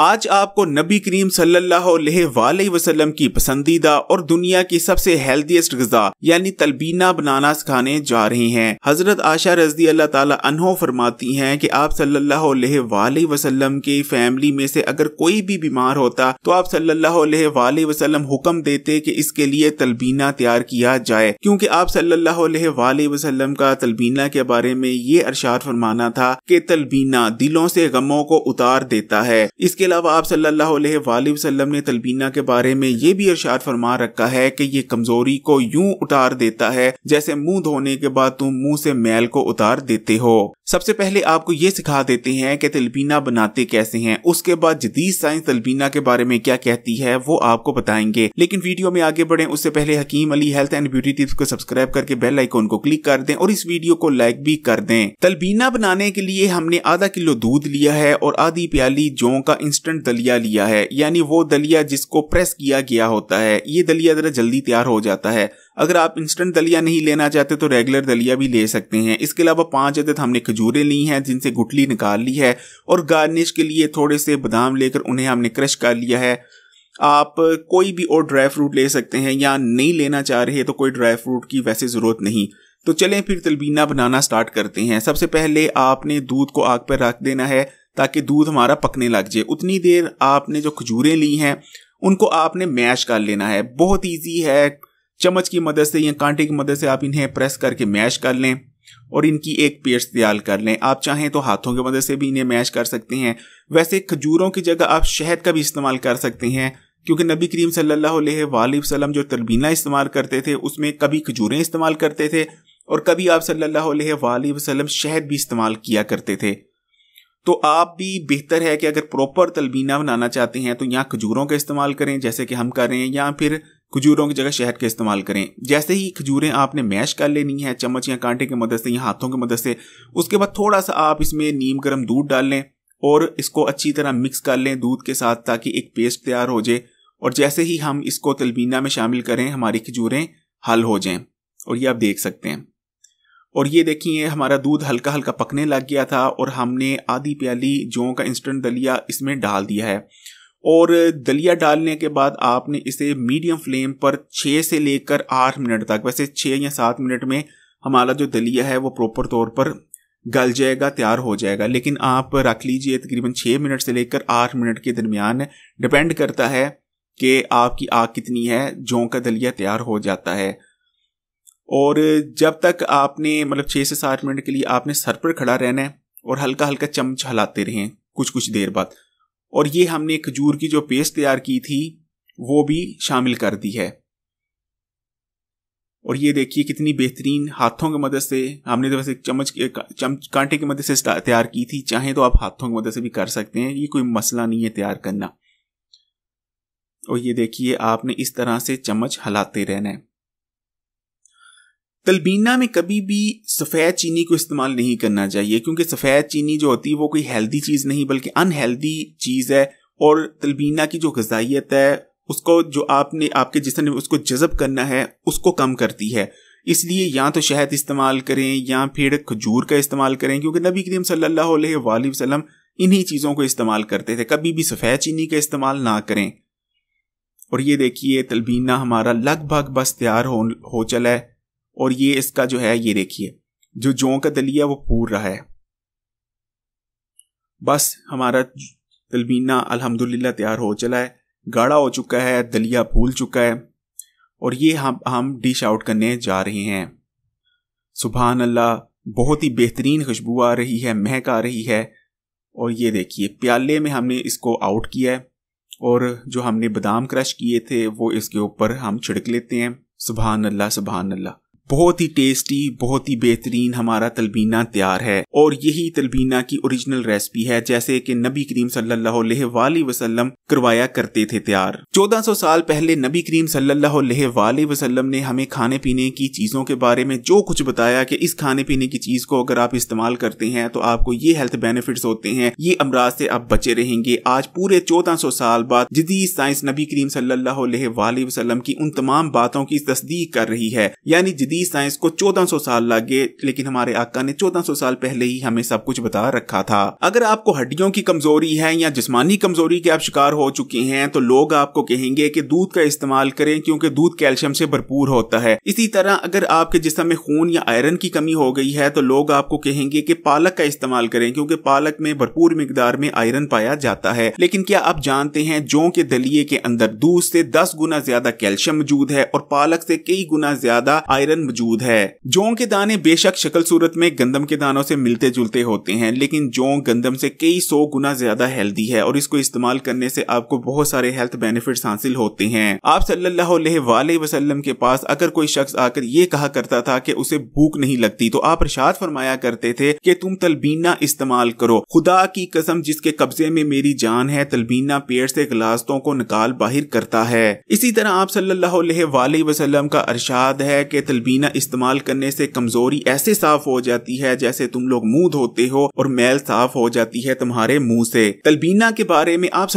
आज आपको नबी करीम सल्लाम वसल्लम की पसंदीदा और दुनिया की सबसे हेल्थीस्ट गजा यानी तलबीना बनाना सिखाने जा रहे हैं हजरत आशा रजी अल्लाह ताला अनहो फरमाती हैं कि आप सल्लल्लाहु अलैहि वसल्लम के फैमिली में से अगर कोई भी बीमार होता तो आप सल्लल्लाहु अलैहि वसल्लम हुक्म देते कि इसके लिए तलबीना तैयार किया जाए क्योंकि आप सल्ला वसलम का तलबीना के बारे में ये अरशाद फरमाना था की तलबीना दिलों से गमों को उतार देता है इसके इसके अलावा आप सल्लल्लाहु अलैहि वसल्लम ने तलबीना के बारे में ये भी इरशाद फरमा रखा है कि ये कमजोरी को यूं उतार देता है जैसे मुंह धोने के बाद तुम मुंह से मैल को उतार देते हो सबसे पहले आपको ये सिखा देते हैं कि तलबीना बनाते कैसे हैं उसके बाद जदीद साइंस तलबीना के बारे में क्या कहती है वो आपको बताएंगे लेकिन वीडियो में आगे बढ़े उससे पहले Hakim Ali health and beauty tips को सब्सक्राइब करके बेल आइकॉन को क्लिक कर दें और इस वीडियो को लाइक भी कर दें तलबीना बनाने के लिए हमने आधा किलो दूध लिया है और आधी प्याली जौ का इंस्टेंट दलिया लिया है यानी वो दलिया जिसको प्रेस किया गया होता है ये दलिया ज़रा जल्दी तैयार हो जाता है अगर आप इंस्टेंट दलिया नहीं लेना चाहते तो रेगुलर दलिया भी ले सकते हैं इसके अलावा पांच अदद हमने खजूरें ली हैं जिनसे गुटली निकाल ली है और गार्निश के लिए थोड़े से बादाम लेकर उन्हें हमने क्रश कर लिया है आप कोई भी और ड्राई फ्रूट ले सकते हैं या नहीं लेना चाह रहे तो कोई ड्राई फ्रूट की वैसे ज़रूरत नहीं तो चलें फिर तलबीना बनाना स्टार्ट करते हैं सबसे पहले आपने दूध को आग पर रख देना है ताकि दूध हमारा पकने लग जाए उतनी देर आपने जो खजूरें ली हैं उनको आपने मैश कर लेना है बहुत ईजी है चम्मच की मदद से या कांटे की मदद से आप इन्हें प्रेस करके मैश कर लें और इनकी एक पेस्ट तैयार कर लें आप चाहें तो हाथों की मदद से भी इन्हें मैश कर सकते हैं वैसे खजूरों की जगह आप शहद का भी इस्तेमाल कर सकते हैं क्योंकि नबी करीम सल्लल्लाहु अलैहि वसल्लम जो तरबीना इस्तेमाल करते थे उसमें कभी खजूरें इस्तेमाल करते थे और कभी आप सल्लल्लाहु अलैहि वसल्लम शहद भी इस्तेमाल किया करते थे तो आप भी बेहतर है कि अगर प्रॉपर तलबीना बनाना चाहते हैं तो यहाँ खजूरों का इस्तेमाल करें जैसे कि हम कर रहे हैं या फिर खजूरों की जगह शहद का इस्तेमाल करें जैसे ही खजूरें आपने मैश कर लेनी है चम्मच या कांटे की मदद से या हाथों की मदद से उसके बाद थोड़ा सा आप इसमें नीम गर्म दूध डाल लें और इसको अच्छी तरह मिक्स कर लें दूध के साथ ताकि एक पेस्ट तैयार हो जाए और जैसे ही हम इसको तलबीना में शामिल करें हमारी खजूरें हल हो जाएं और ये आप देख सकते हैं और ये देखिए हमारा दूध हल्का हल्का पकने लग गया था और हमने आधी प्याली जौ का इंस्टेंट दलिया इसमें डाल दिया है और दलिया डालने के बाद आपने इसे मीडियम फ्लेम पर छः से लेकर आठ मिनट तक वैसे छः या सात मिनट में हमारा जो दलिया है वो प्रॉपर तौर पर गल जाएगा तैयार हो जाएगा लेकिन आप रख लीजिए तकरीबन छः मिनट से लेकर आठ मिनट के दरमियान डिपेंड करता है कि आपकी आग कितनी है जौ का दलिया तैयार हो जाता है और जब तक आपने मतलब छः से सात मिनट के लिए आपने सर पर खड़ा रहना है और हल्का हल्का चमच हलाते रहें कुछ कुछ देर बाद और ये हमने खजूर की जो पेस्ट तैयार की थी वो भी शामिल कर दी है और ये देखिए कितनी बेहतरीन हाथों की मदद से हमने तो वैसे चम्मच चम कांटे की मदद से तैयार की थी चाहे तो आप हाथों की मदद से भी कर सकते हैं ये कोई मसला नहीं है तैयार करना और ये देखिए आपने इस तरह से चम्मच हलाते रहना है तलबीना में कभी भी सफ़ेद चीनी को इस्तेमाल नहीं करना चाहिए क्योंकि सफ़ेद चीनी जो होती है वो कोई हेल्दी चीज़ नहीं बल्कि अनहेल्दी चीज़ है और तलबीना की जो गजाइत है उसको जो आपने आपके जिसम ने उसको जज़ब करना है उसको कम करती है इसलिए या तो शहद इस्तेमाल करें या फिर खजूर का इस्तेमाल करें क्योंकि नबी करीम सल्लल्लाहु अलैहि वसल्लम इन्हीं चीज़ों को इस्तेमाल करते थे कभी भी सफ़ेद चीनी का इस्तेमाल ना करें और ये देखिए तलबीना हमारा लगभग बस तैयार हो हो चला है और ये इसका जो है ये देखिए जो जौ का दलिया वो पूर रहा है बस हमारा तलबीना अल्हम्दुलिल्लाह तैयार हो चला है गाढ़ा हो चुका है दलिया फूल चुका है और ये हम हम डिश आउट करने जा रहे हैं सुबहान अल्लाह बहुत ही बेहतरीन खुशबू आ रही है महक आ रही है और ये देखिए प्याले में हमने इसको आउट किया है और जो हमने बादाम क्रश किए थे वो इसके ऊपर हम छिड़क लेते हैं सुबहान अल्लाह सुबहान अल्लाह बहुत ही टेस्टी बहुत ही बेहतरीन हमारा तलबीना तैयार है और यही तलबीना की ओरिजिनल रेसिपी है जैसे कि नबी करीम सल्लल्लाहु वसल्लम करवाया करते थे तैयार 1400 साल पहले नबी करीम सल्लल्लाहु वसल्लम ने हमें खाने पीने की चीजों के बारे में जो कुछ बताया कि इस खाने पीने की चीज को अगर आप इस्तेमाल करते हैं तो आपको ये हेल्थ बेनिफिट होते हैं ये अमराज से आप बचे रहेंगे आज पूरे चौदह साल बाद जदीद साइंस नबी करीम सल्लल्लाहु की उन तमाम बातों की तस्दीक कर रही है यानी जदीद को चौदह 1400 साल गए लेकिन हमारे आका ने 1400 साल पहले ही हमें सब कुछ बता रखा था अगर आपको हड्डियों की कमजोरी है या जिसमानी कमजोरी के आप शिकार हो चुके हैं तो लोग आपको कहेंगे की दूध का इस्तेमाल करें क्योंकि दूध कैल्शियम से भरपूर होता है इसी तरह अगर आपके जिसम में खून या आयरन की कमी हो गई है तो लोग आपको कहेंगे की पालक का इस्तेमाल करें क्योंकि पालक में भरपूर मिकदार में आयरन पाया जाता है लेकिन क्या आप जानते हैं जो के दलिए के अंदर दूध से दस गुना ज्यादा कैल्शियम मौजूद है और पालक से कई गुना ज्यादा आयरन मौजूद है जोंग के दाने बेशक शक्ल सूरत में गंदम के दानों से मिलते जुलते होते हैं लेकिन जोंग गंदम से कई सौ गुना ज्यादा हेल्दी है और इसको इस्तेमाल करने से आपको बहुत सारे हेल्थ बेनिफिट हासिल होते हैं आप सल्लाम के पास अगर कोई शख्स आकर ये कहा करता था की उसे भूख नहीं लगती तो आप इर्शाद फरमाया करते थे की तुम तलबीना इस्तेमाल करो खुदा की कसम जिसके कब्जे में मेरी जान है तलबीना पेड़ से गिलासतों को निकाल बाहर करता है इसी तरह आप सल्लाम का अरसाद है की तलबीना सबीना इस्तेमाल करने से कमजोरी ऐसे साफ हो जाती है जैसे तुम लोग मुंह धोते हो और मैल साफ हो जाती है तुम्हारे मुंह से तलबीना के बारे में आप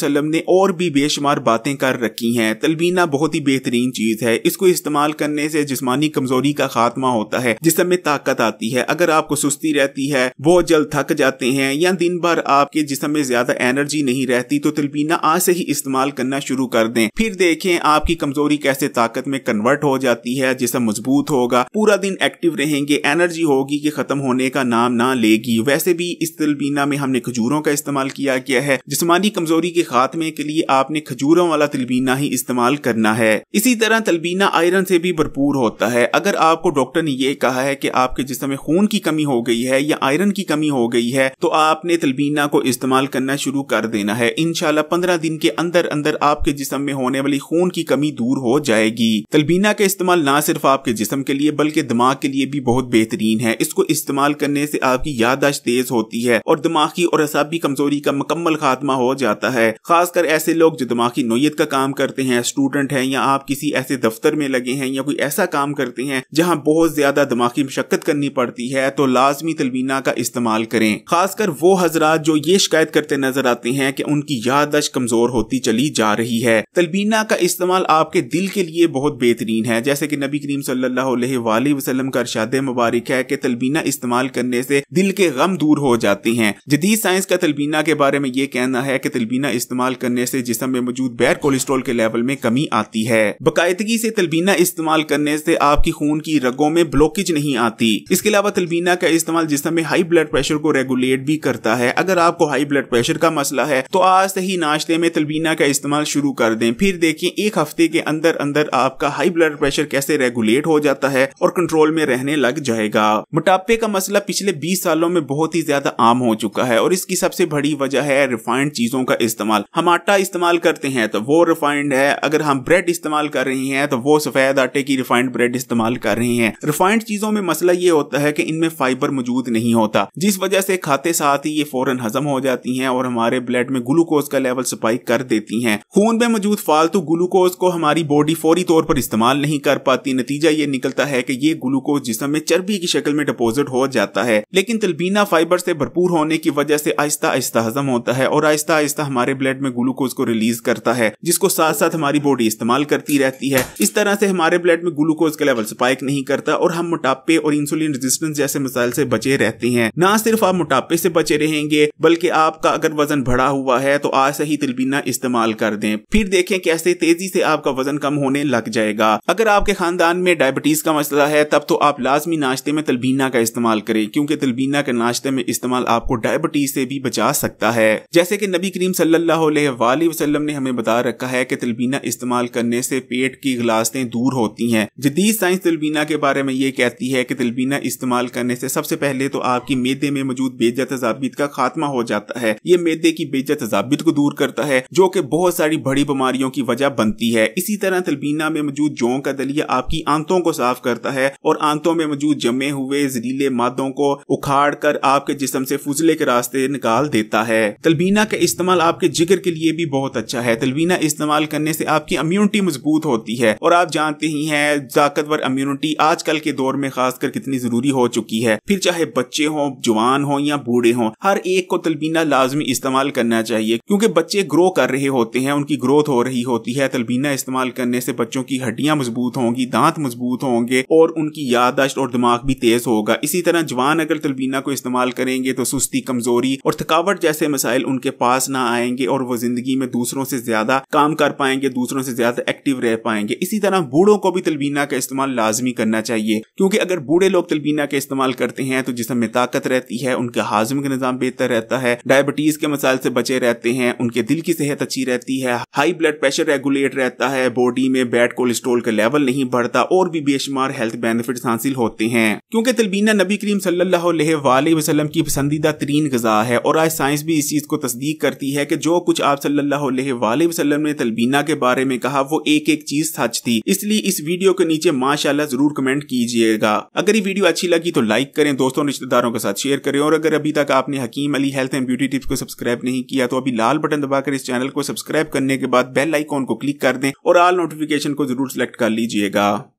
सल्लाम ने और भी बेशुमार बातें कर रखी हैं तलबीना बहुत ही बेहतरीन चीज है इसको इस्तेमाल करने से जिसमानी कमजोरी का खात्मा होता है जिसमे ताकत आती है अगर आपको सुस्ती रहती है वो जल्द थक जाते हैं या दिन भर आपके जिसम में ज्यादा एनर्जी नहीं रहती तो तलबीना आज से ही इस्तेमाल करना शुरू कर दें फिर देखें आपकी कमजोरी कैसे ताकत में कन्वर्ट हो जाती सकती है जिसम मजबूत होगा पूरा दिन एक्टिव रहेंगे एनर्जी होगी कि खत्म होने का नाम ना लेगी वैसे भी इस तिलबीना में हमने खजूरों का इस्तेमाल किया गया है जिसमानी कमजोरी के खात्मे के लिए आपने खजूरों वाला तिलबीना ही इस्तेमाल करना है इसी तरह तलबीना आयरन से भी भरपूर होता है अगर आपको डॉक्टर ने ये कहा है कि आपके जिसम में खून की कमी हो गई है या आयरन की कमी हो गई है तो आपने तलबीना को इस्तेमाल करना शुरू कर देना है इनशाला पंद्रह दिन के अंदर अंदर आपके जिसम में होने वाली खून की कमी दूर हो जाएगी तलबीना के इस्तेमाल इस्तेमाल ना सिर्फ आपके जिसम के लिए बल्कि दिमाग के लिए भी बहुत बेहतरीन है इसको इस्तेमाल करने से आपकी याददाश्त तेज होती है और दिमागी और असाबी कमजोरी का मुकम्मल खात्मा हो जाता है खासकर ऐसे लोग जो दिमागी नोयत का काम करते हैं स्टूडेंट हैं या आप किसी ऐसे दफ्तर में लगे हैं या कोई ऐसा काम करते हैं जहाँ बहुत ज्यादा दिमागी मशक्कत करनी पड़ती है तो लाजमी तलवीना का इस्तेमाल करें खासकर वो हजरात जो ये शिकायत करते नजर आते हैं की उनकी याददाश्त कमजोर होती चली जा रही है तलबीना का इस्तेमाल आपके दिल के लिए बहुत बेहतरीन है जैसे कि नबी करीम सल्लल्लाहु अलैहि वसल्लम का अरशाद मुबारक है कि तलबीना इस्तेमाल करने से दिल के गम दूर हो जाती हैं जदीद साइंस का तलबीना के बारे में ये कहना है कि तलबीना इस्तेमाल करने से जिसम में मौजूद बैर कोलेस्ट्रोल के लेवल में कमी आती है बाकायदगी से तलबीना इस्तेमाल करने से आपकी खून की रगों में ब्लॉकेज नहीं आती इसके अलावा तलबीना का इस्तेमाल जिसम में हाई ब्लड प्रेशर को रेगुलेट भी करता है अगर आपको हाई ब्लड प्रेशर का मसला है तो आज से ही नाश्ते में तलबीना का इस्तेमाल शुरू कर दें फिर देखिए एक हफ्ते के अंदर अंदर आपका हाई ब्लड प्रेशर कैसे रेगुलेट हो जाता है और कंट्रोल में रहने लग जाएगा मोटापे का मसला पिछले 20 सालों में बहुत ही ज्यादा आम हो चुका है और इसकी सबसे बड़ी वजह है रिफाइंड चीजों का इस्तेमाल हम आटा इस्तेमाल करते हैं तो वो रिफाइंड है अगर हम ब्रेड इस्तेमाल कर रहे हैं तो वो सफेद आटे की रिफाइंड ब्रेड इस्तेमाल कर रहे हैं रिफाइंड चीजों में मसला ये होता है कि इनमें फाइबर मौजूद नहीं होता जिस वजह से खाते साथ ही ये फौरन हजम हो जाती हैं और हमारे ब्लड में ग्लूकोज का लेवल स्पाइक कर देती हैं खून में मौजूद फालतू ग्लूकोज को हमारी बॉडी फौरी तौर पर इस्तेमाल नहीं कर पाती नतीजा ये निकलता है कि ये ग्लूकोज जिसम में चर्बी की शक्ल में डिपोजिट हो जाता है लेकिन तलबीना फाइबर से भरपूर होने की वजह से आहिस्ता आहिस्ता हजम होता है और आहिस्ता आहिस्ता हमारे ब्लड में ग्लूकोज को रिलीज करता है जिसको साथ साथ हमारी बॉडी इस्तेमाल करती रहती है इस तरह से हमारे ब्लड में ग्लूकोज का लेवल स्पाइक नहीं करता और हम मोटापे और इंसुलिन रेजिस्टेंस जैसे मसाइल से बचे रहते हैं ना सिर्फ आप मोटापे से बचे रहेंगे बल्कि आपका अगर वजन बढ़ा हुआ है तो आज से ही तिलबीना इस्तेमाल कर दें फिर देखें कैसे तेजी से आपका वजन कम होने लग जाएगा अगर आपके खानदान में डायबिटीज़ का मसला है तब तो आप लाजमी नाश्ते में तलबीना का इस्तेमाल करें क्योंकि तलबीना के नाश्ते में इस्तेमाल आपको डायबिटीज़ से भी बचा सकता है जैसे कि नबी करीम सल्लाम ने हमें बता रखा है कि तलबीना इस्तेमाल करने से पेट की गिलासें दूर होती हैं जदीद साइंस तलबीना के बारे में ये कहती है कि तलबीना इस्तेमाल करने से सबसे पहले तो आपकी मेदे में मौजूद बेजा तजाबीत का खात्मा हो जाता है ये मेदे की बेजा तजाबीत को दूर करता है जो कि बहुत सारी बड़ी बीमारियों की वजह बनती है इसी तरह तलबीना में मौजूद जौ का दलिया आपकी आंतों को साफ करता है और आंतों में मौजूद जमे हुए जहरीले मादों को उखाड़ कर आपके जिसम से फुजले के रास्ते निकाल देता है तलबीना का इस्तेमाल आपके जिगर के लिए भी बहुत अच्छा है तलबीना इस्तेमाल करने से आपकी इम्यूनिटी मजबूत होती है और आप जानते ही है ताकतवर इम्यूनिटी आजकल के दौर में खासकर कितनी जरूरी हो चुकी है फिर चाहे बच्चे हों जवान हों या बूढ़े हों हर एक को तलबीना लाजमी इस्तेमाल करना चाहिए क्योंकि बच्चे ग्रो कर रहे होते हैं उनकी ग्रोथ हो रही होती है तलबीना इस्तेमाल करने से बच्चों की हड्डियां मजबूत हों होंगी दांत मजबूत होंगे और उनकी याददाश्त और दिमाग भी तेज होगा इसी तरह जवान अगर तलबीना को इस्तेमाल करेंगे तो सुस्ती कमजोरी और थकावट जैसे मसाइल उनके पास ना आएंगे और वो जिंदगी में दूसरों से ज्यादा काम कर पाएंगे दूसरों से ज्यादा एक्टिव रह पाएंगे इसी तरह बूढ़ों को भी तलबीना का इस्तेमाल लाजमी करना चाहिए क्योंकि अगर बूढ़े लोग तलबीना का इस्तेमाल करते हैं तो जिसम में ताकत रहती है उनके हाजम का निजाम बेहतर रहता है डायबिटीज के मसाइल से बचे रहते हैं उनके दिल की सेहत अच्छी रहती है हाई ब्लड प्रेशर रेगुलेट रहता है बॉडी में बैड कोलेस्ट्रोल का लेवल नहीं ही बढ़ता और भी बेशुमार हेल्थ बेनिफिट हासिल होते हैं क्योंकि तलबीना नबी करीम सल्लाम की पसंदीदा तरीन गजा है और आज साइंस भी इस चीज़ को तस्दीक करती है की जो कुछ आप सल्लाम ने तलबीना के बारे में कहा वो एक एक चीज सच थी इसलिए इस वीडियो के नीचे माशाला जरूर कमेंट कीजिएगा अगर ये वीडियो अच्छी लगी तो लाइक करें दोस्तों रिश्तेदारों के साथ शेयर करें और अगर अभी तक आपने Hakim Ali health and beauty tips को सब्सक्राइब नहीं किया तो अभी लाल बटन दबाकर इस चैनल को सब्सक्राइब करने के बाद बेल आइकॉन को क्लिक कर दें और ऑल नोटिफिकेशन को जरूर सेलेक्ट कर लीजिए go.